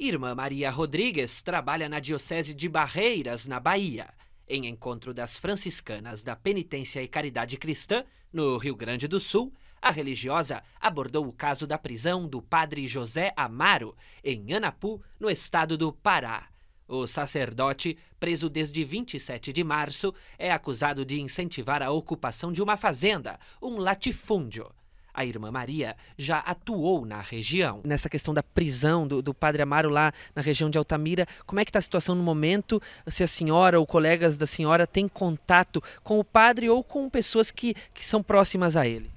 Irmã Maria Rodrigues trabalha na Diocese de Barreiras, na Bahia, em encontro das franciscanas da Penitência e Caridade Cristã, no Rio Grande do Sul, a religiosa abordou o caso da prisão do padre José Amaro, em Anapu, no estado do Pará. O sacerdote, preso desde 27 de março, é acusado de incentivar a ocupação de uma fazenda, um latifúndio. A irmã Maria já atuou na região. Nessa questão da prisão do, do padre Amaro lá na região de Altamira, como é que está a situação no momento? Se a senhora ou colegas da senhora têm contato com o padre ou com pessoas que, que são próximas a ele?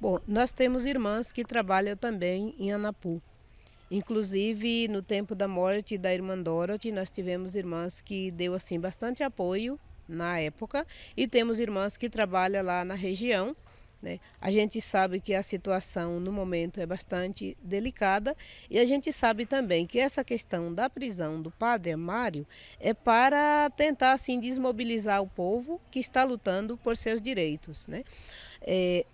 Bom, nós temos irmãs que trabalham também em Anapu. Inclusive, no tempo da morte da irmã Dorothy, nós tivemos irmãs que deu assim bastante apoio na época e temos irmãs que trabalham lá na região né? A gente sabe que a situação no momento é bastante delicada e a gente sabe também que essa questão da prisão do padre Mário é para tentar assim, desmobilizar o povo que está lutando por seus direitos. Né? É,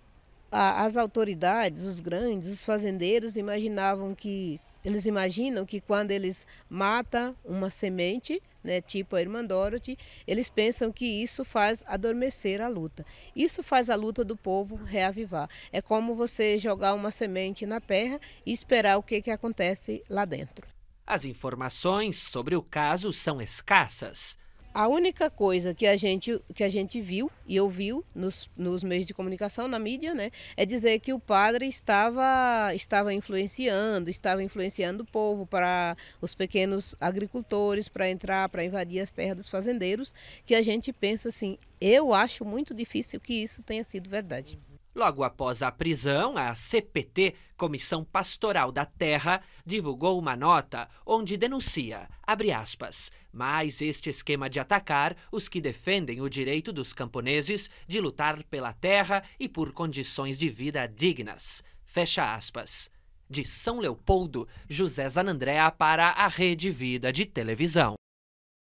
as autoridades, os grandes, os fazendeiros imaginavam que eles imaginam que quando eles matam uma semente, né, tipo a irmã Dorothy, eles pensam que isso faz adormecer a luta. Isso faz a luta do povo reavivar. É como você jogar uma semente na terra e esperar o que, que acontece lá dentro. As informações sobre o caso são escassas. A única coisa que a gente, que a gente viu e ouviu nos, nos meios de comunicação, na mídia, né, é dizer que o padre estava, estava influenciando, estava influenciando o povo para os pequenos agricultores, para entrar, para invadir as terras dos fazendeiros, que a gente pensa assim, eu acho muito difícil que isso tenha sido verdade. Uhum. Logo após a prisão, a CPT, Comissão Pastoral da Terra, divulgou uma nota onde denuncia, abre aspas, mais este esquema de atacar os que defendem o direito dos camponeses de lutar pela terra e por condições de vida dignas. Fecha aspas. De São Leopoldo, José Zanandréa para a Rede Vida de Televisão.